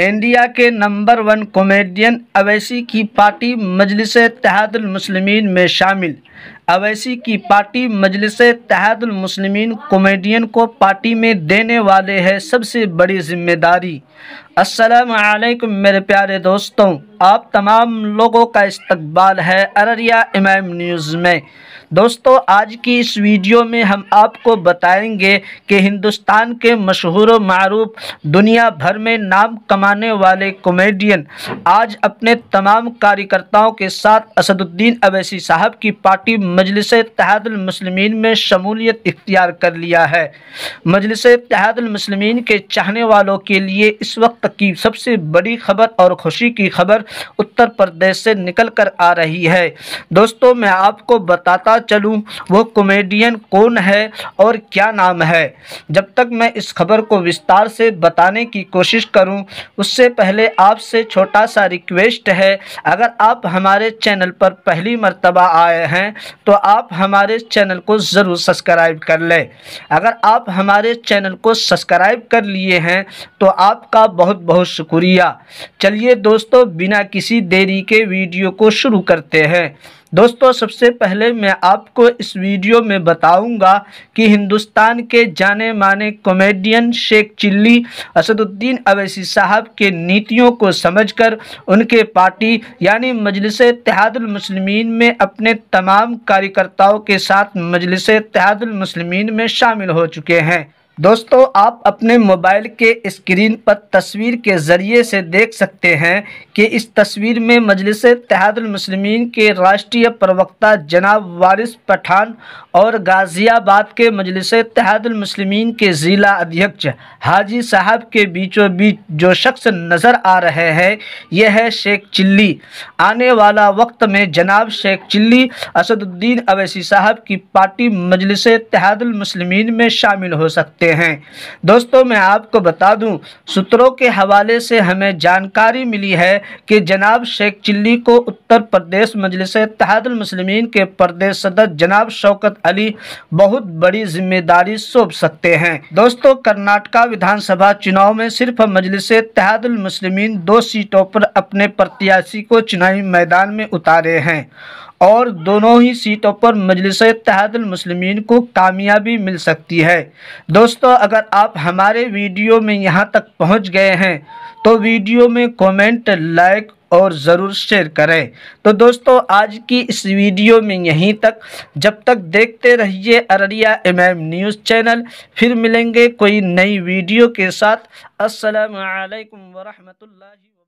India के number one comedian Owaisi की party Majlis तहदुलमसलमिन में शामिल अवैसी की पार्टी मजलिस तहदुलमसलमिन कॉमेडियन को पार्टी में देने वाले है सबसे बड़ी जिम्मेदारी असलकम मेरे प्यारे दोस्तों आप तमाम लोगों का इस्तबाल है अररिया इमाम न्यूज़ में दोस्तों आज की इस वीडियो में हम आपको बताएंगे कि हिंदुस्तान के मशहूर मरूफ दुनिया भर में नाम कमाने वाले कॉमेडियन आज अपने तमाम कार्यकर्ताओं के साथ असदुद्दीन अवैसी साहब की पार्टी मजलिस तहदमसलमिन में शमूलियत इख्तियार कर लिया है मजलिस तहदमसलमिन के चाहने वालों के लिए इस वक्त की सबसे बड़ी खबर और खुशी की खबर उत्तर प्रदेश से निकल कर आ रही है दोस्तों मैं आपको बताता चलूँ वो कॉमेडियन कौन है और क्या नाम है जब तक मैं इस खबर को विस्तार से बताने की कोशिश करूँ उससे पहले आपसे छोटा सा रिक्वेस्ट है अगर आप हमारे चैनल पर पहली मरतबा आए हैं तो आप हमारे चैनल को ज़रूर सब्सक्राइब कर लें अगर आप हमारे चैनल को सब्सक्राइब कर लिए हैं तो आपका बहुत बहुत शुक्रिया चलिए दोस्तों बिना किसी देरी के वीडियो को शुरू करते हैं दोस्तों सबसे पहले मैं आपको इस वीडियो में बताऊंगा कि हिंदुस्तान के जाने माने कॉमेडियन शेख चिल्ली असदुद्दीन अवैसी साहब के नीतियों को समझकर उनके पार्टी यानी मजलिस मुस्लिमीन में अपने तमाम कार्यकर्ताओं के साथ मजलिस मुस्लिमीन में शामिल हो चुके हैं दोस्तों आप अपने मोबाइल के स्क्रीन पर तस्वीर के ज़रिए से देख सकते हैं कि इस तस्वीर में मजलिस तहदमसलमिन के राष्ट्रीय प्रवक्ता जनाब वारिस पठान और गाज़ियाबाद के मजलिस तहदमसलमिन के ज़िला अध्यक्ष हाजी साहब के बीचों बीच जो शख्स नज़र आ रहे हैं यह है शेख चिल्ली आने वाला वक्त में जनाब शेख चिल्ली असदुद्दीन अवैसी साहब की पार्टी मजलिस तहदमसलमिन में शामिल हो सकते हैं दोस्तों मैं आपको बता दूं सूत्रों के हवाले से हमें जानकारी मिली है कि जनाब शेख चिल्ली को उत्तर प्रदेश मजलिस तहदमसलमिन के प्रदेश सदर जनाब शौकत अली बहुत बड़ी जिम्मेदारी सौंप सकते हैं दोस्तों कर्नाटका विधानसभा चुनाव में सिर्फ मजलिस मुसलमान दो सीटों पर अपने प्रत्याशी को चुनावी मैदान में उतारे हैं और दोनों ही सीटों पर मजलिस मुस्लिमीन को कामयाबी मिल सकती है दोस्तों अगर आप हमारे वीडियो में यहाँ तक पहुँच गए हैं तो वीडियो में कमेंट लाइक और ज़रूर शेयर करें तो दोस्तों आज की इस वीडियो में यहीं तक जब तक देखते रहिए अररिया एम न्यूज़ चैनल फिर मिलेंगे कोई नई वीडियो के साथ असलकम वरहमल